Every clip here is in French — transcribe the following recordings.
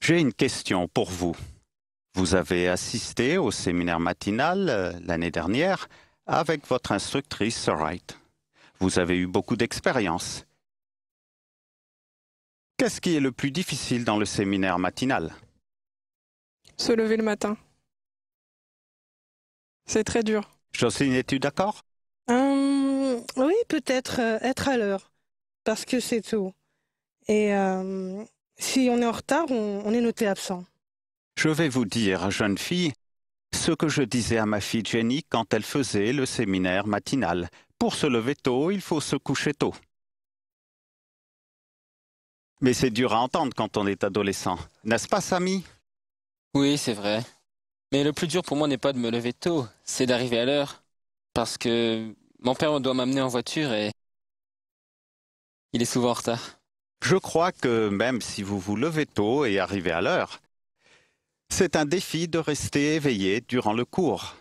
J'ai une question pour vous. Vous avez assisté au séminaire matinal euh, l'année dernière avec votre instructrice Wright. Vous avez eu beaucoup d'expérience. Qu'est-ce qui est le plus difficile dans le séminaire matinal Se lever le matin. C'est très dur. Jocelyne, es-tu d'accord hum, Oui, peut-être euh, être à l'heure, parce que c'est tout. Et euh, si on est en retard, on, est noté absent. Je vais vous dire, jeune fille, ce que je disais à ma fille Jenny quand elle faisait le séminaire matinal. Pour se lever tôt, il faut se coucher tôt. Mais c'est dur à entendre quand on est adolescent, n'est-ce pas, Samy Oui, c'est vrai. Mais le plus dur pour moi n'est pas de me lever tôt, c'est d'arriver à l'heure. Parce que mon père doit m'amener en voiture et il est souvent en retard. Je crois que même si vous vous levez tôt et arrivez à l'heure, c'est un défi de rester éveillé durant le cours.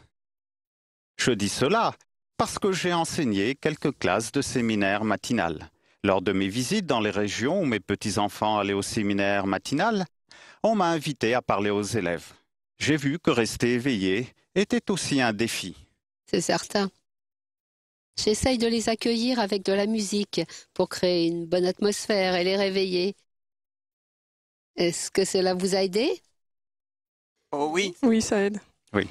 Je dis cela parce que j'ai enseigné quelques classes de séminaire matinal. Lors de mes visites dans les régions où mes petits-enfants allaient au séminaire matinal, on m'a invité à parler aux élèves. J'ai vu que rester éveillé était aussi un défi. C'est certain. J'essaye de les accueillir avec de la musique pour créer une bonne atmosphère et les réveiller. Est-ce que cela vous a aidé Oh oui. Oui, ça aide. Oui.